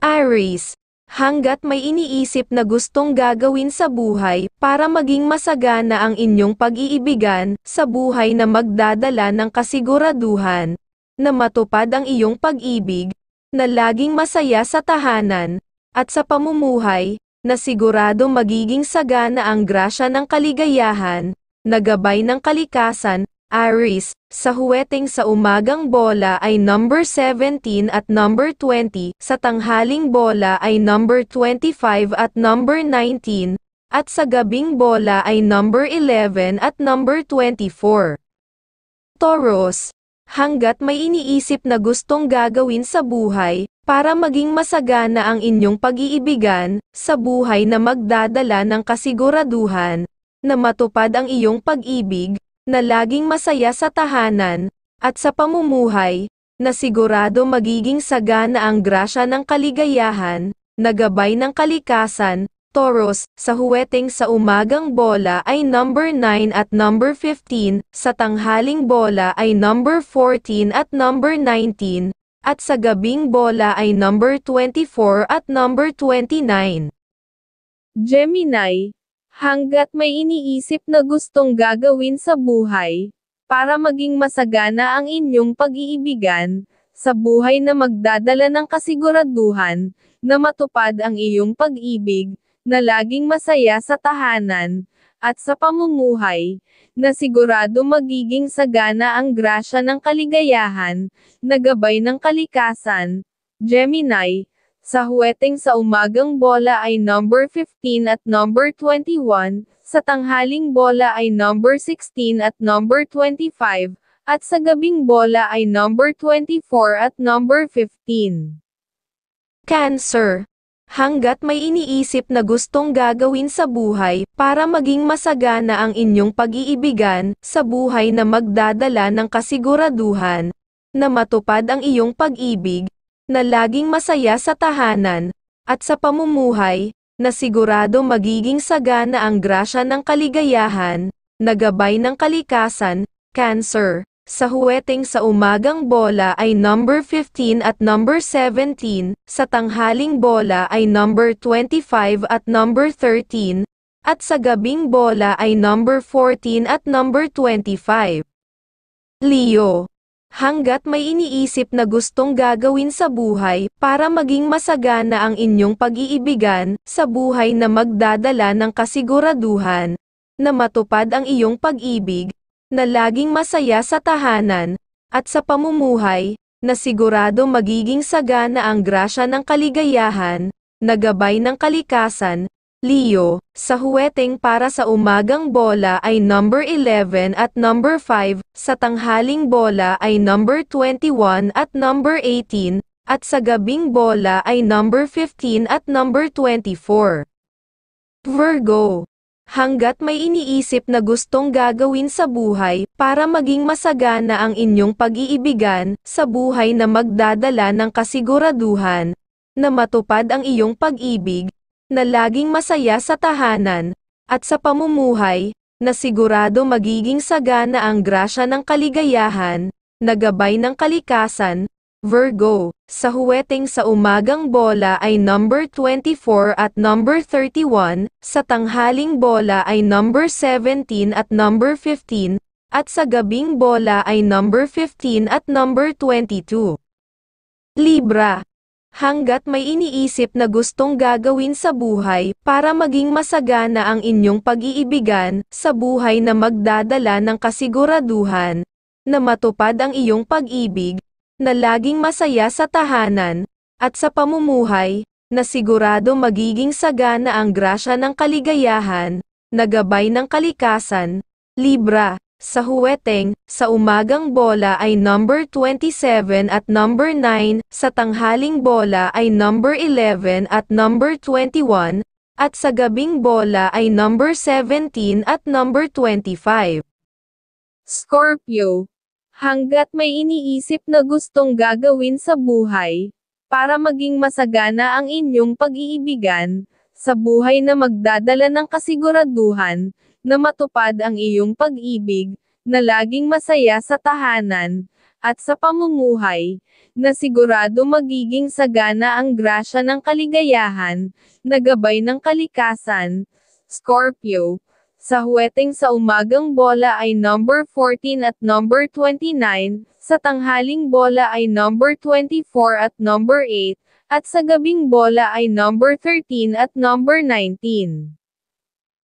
Aries, hanggat may iniisip na gustong gagawin sa buhay para maging masagana ang inyong pag-iibigan sa buhay na magdadala ng kasiguraduhan na matupad ang iyong pag-ibig, na laging masaya sa tahanan, at sa pamumuhay, na sigurado magiging sagana ang grasya ng kaligayahan, na ng kalikasan, Aries, sa huweting sa umagang bola ay number 17 at number 20, sa tanghaling bola ay number 25 at number 19, at sa gabing bola ay number 11 at number 24. Taurus, hanggat may iniisip na gustong gagawin sa buhay, para maging masagana ang inyong pag-iibigan, sa buhay na magdadala ng kasiguraduhan, na matupad ang iyong pag-ibig, na laging masaya sa tahanan, at sa pamumuhay, na sigurado magiging sagana ang grasya ng kaligayahan, nagabay ng kalikasan, Toros, sa huweteng sa umagang bola ay number 9 at number 15, sa tanghaling bola ay number 14 at number 19, at sa gabing bola ay number 24 at number 29. Gemini, Hanggat may iniisip na gustong gagawin sa buhay, para maging masagana ang inyong pag-iibigan, sa buhay na magdadala ng kasiguraduhan, na matupad ang iyong pag-ibig, na laging masaya sa tahanan, at sa pamumuhay, na sigurado magiging sagana ang grasya ng kaligayahan, na ng kalikasan, Gemini, sa huweting sa umagang bola ay number 15 at number 21, sa tanghaling bola ay number 16 at number 25, at sa gabing bola ay number 24 at number 15. Cancer Hanggat may iniisip na gustong gagawin sa buhay, para maging masagana ang inyong pag-iibigan, sa buhay na magdadala ng kasiguraduhan, na matupad ang iyong pag-ibig, na laging masaya sa tahanan, at sa pamumuhay, na sigurado magiging sagana ang grasya ng kaligayahan, nagabay ng kalikasan, cancer. Sa huweting sa umagang bola ay number 15 at number 17, sa tanghaling bola ay number 25 at number 13, at sa gabing bola ay number 14 at number 25. Leo Hanggat may iniisip na gustong gagawin sa buhay, para maging masagana ang inyong pag-iibigan, sa buhay na magdadala ng kasiguraduhan, na matupad ang iyong pag-ibig, na laging masaya sa tahanan, at sa pamumuhay, na sigurado magiging sagana ang grasya ng kaligayahan, na ng kalikasan, Leo, sa huweteng para sa umagang bola ay number 11 at number 5, sa tanghaling bola ay number 21 at number 18, at sa gabing bola ay number 15 at number 24. Virgo, hanggat may iniisip na gustong gagawin sa buhay para maging masagana ang inyong pag-iibigan sa buhay na magdadala ng kasiguraduhan na matupad ang iyong pag-ibig, na laging masaya sa tahanan, at sa pamumuhay, na sigurado magiging sagana ang grasya ng kaligayahan, na ng kalikasan, Virgo, sa huweting sa umagang bola ay number 24 at number 31, sa tanghaling bola ay number 17 at number 15, at sa gabing bola ay number 15 at number 22. Libra, Hanggat may iniisip na gustong gagawin sa buhay para maging masagana ang inyong pag-iibigan sa buhay na magdadala ng kasiguraduhan na matupad ang iyong pag-ibig, na laging masaya sa tahanan at sa pamumuhay, na sigurado magiging sagana ang grasya ng kaligayahan, na gabay ng kalikasan, Libra. Sa Huweteng, sa umagang bola ay number 27 at number 9, sa tanghaling bola ay number 11 at number 21, at sa gabing bola ay number 17 at number 25. Scorpio, hanggat may iniisip na gustong gagawin sa buhay, para maging masagana ang inyong pag-iibigan, sa buhay na magdadala ng kasiguraduhan, na matupad ang iyong pag-ibig, na laging masaya sa tahanan, at sa pamumuhay, na sigurado magiging sagana ang grasya ng kaligayahan, nagabay ng kalikasan. Scorpio, sa huweting sa umagang bola ay number 14 at number 29, sa tanghaling bola ay number 24 at number 8, at sa gabing bola ay number 13 at number 19.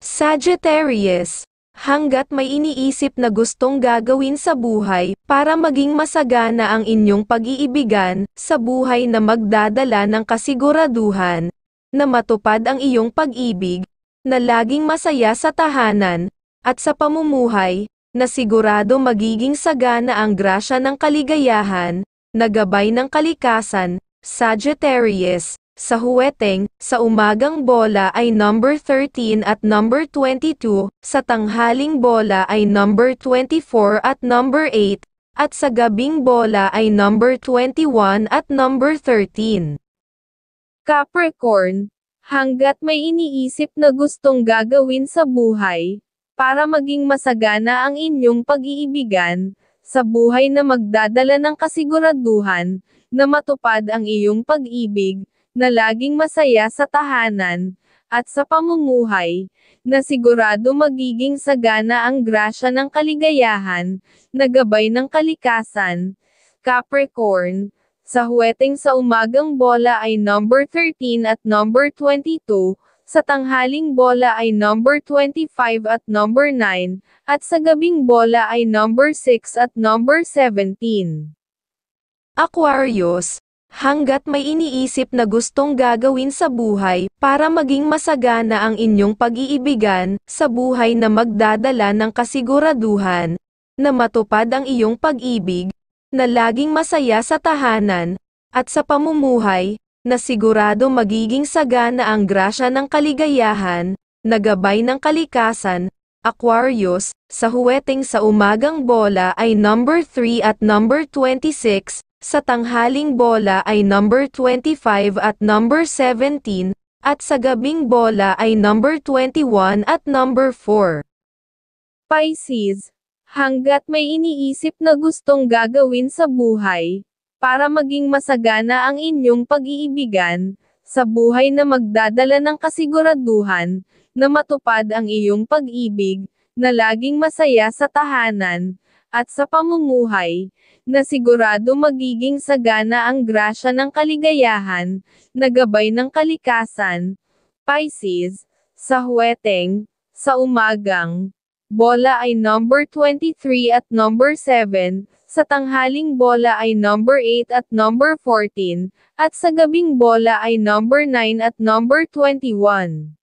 Sagittarius, hanggat may iniisip na gustong gagawin sa buhay para maging masagana ang inyong pag-iibigan sa buhay na magdadala ng kasiguraduhan na matupad ang iyong pag-ibig, na laging masaya sa tahanan at sa pamumuhay, na sigurado magiging sagana ang grasya ng kaligayahan, na gabay ng kalikasan, Sagittarius, sa Huweteng, sa umagang bola ay number 13 at number 22, sa tanghaling bola ay number 24 at number 8, at sa gabing bola ay number 21 at number 13. Capricorn, hanggat may iniisip na gustong gagawin sa buhay, para maging masagana ang inyong pag-iibigan, sa buhay na magdadala ng kasiguraduhan, na matupad ang iyong pag-ibig, na laging masaya sa tahanan, at sa pamumuhay, na sigurado magiging sagana ang grasya ng kaligayahan, na ng kalikasan. Capricorn, sa huweteng sa umagang bola ay number 13 at number 22, sa tanghaling bola ay number 25 at number 9, at sa gabing bola ay number 6 at number 17. Aquarius, Hanggat may iniisip na gustong gagawin sa buhay, para maging masagana ang inyong pag-iibigan, sa buhay na magdadala ng kasiguraduhan, na matupad ang iyong pag-ibig, na laging masaya sa tahanan, at sa pamumuhay, na sigurado magiging sagana ang grasya ng kaligayahan, na gabay ng kalikasan, Aquarius, sa huweteng sa umagang bola ay number 3 at number 26, sa tanghaling bola ay number 25 at number 17, at sa gabing bola ay number 21 at number 4. Pisces, hanggat may iniisip na gustong gagawin sa buhay, para maging masagana ang inyong pag-iibigan, sa buhay na magdadala ng kasiguraduhan, na matupad ang iyong pag-ibig, na laging masaya sa tahanan, at sa pamumuhay, na sigurado magiging sagana ang grasya ng kaligayahan, nagabay ng kalikasan, Pisces, sa huweteng, sa umagang, bola ay number 23 at number 7, sa tanghaling bola ay number 8 at number 14, at sa gabing bola ay number 9 at number 21.